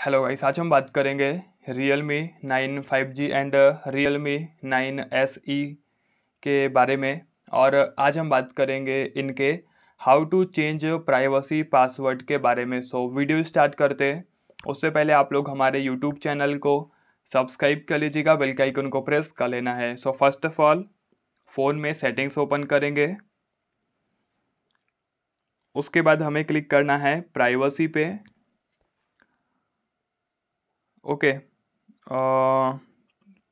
hello guys आज हम बात करेंगे Realme nine five G and Realme nine S E के बारे में और आज हम बात करेंगे इनके how to change privacy password के बारे में सो so, वीडियो स्टार्ट करते हैं उससे पहले आप लोग हमारे यूट्यूब चैनल को सब्सक्राइब कर लीजिएगा बेल का आइकन को प्रेस कर लेना है so first of all phone में सेटिंग्स ओपन करेंगे उसके बाद हमें क्लिक करना है प्राइवेसी पे ओके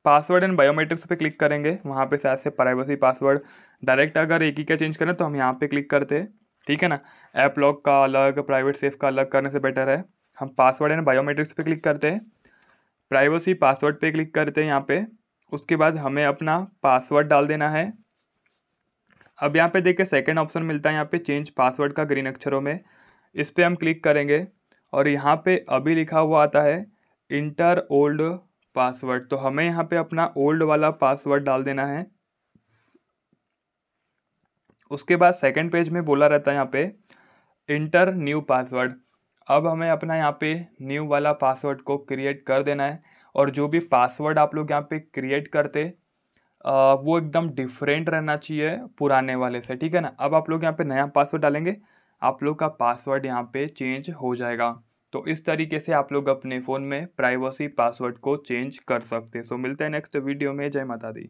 पासवर्ड एंड बायोमेट्रिक्स पे क्लिक करेंगे वहाँ पे शायद से प्राइवेसी पासवर्ड डायरेक्ट अगर एक ही का चेंज करें तो हम यहाँ पे क्लिक करते हैं ठीक है ना ऐप लॉक का अलग प्राइवेट सेफ का अलग करने से बेटर है हम पासवर्ड एंड बायोमेट्रिक्स पे क्लिक करते हैं प्राइवेसी पासवर्ड पे क्लिक करते हैं यहाँ पे उसके बाद हमें अपना पासवर्ड डाल देना है अब यहाँ पे देखे सेकेंड ऑप्शन मिलता है यहाँ पे चेंज पासवर्ड का ग्रीन अक्षरों में इस पर हम क्लिक करेंगे और यहाँ पे अभी लिखा हुआ आता है इंटर ओल्ड पासवर्ड तो हमें यहाँ पे अपना ओल्ड वाला पासवर्ड डाल देना है उसके बाद सेकंड पेज में बोला रहता है यहाँ पे इंटर न्यू पासवर्ड अब हमें अपना यहाँ पे न्यू वाला पासवर्ड को क्रिएट कर देना है और जो भी पासवर्ड आप लोग यहाँ पे क्रिएट करते वो एकदम डिफरेंट रहना चाहिए पुराने वाले से ठीक है ना अब आप लोग यहाँ पे नया पासवर्ड डालेंगे आप लोग का पासवर्ड यहाँ पे चेंज हो जाएगा तो इस तरीके से आप लोग अपने फ़ोन में प्राइवेसी पासवर्ड को चेंज कर सकते हैं सो मिलते हैं नेक्स्ट वीडियो में जय माता दी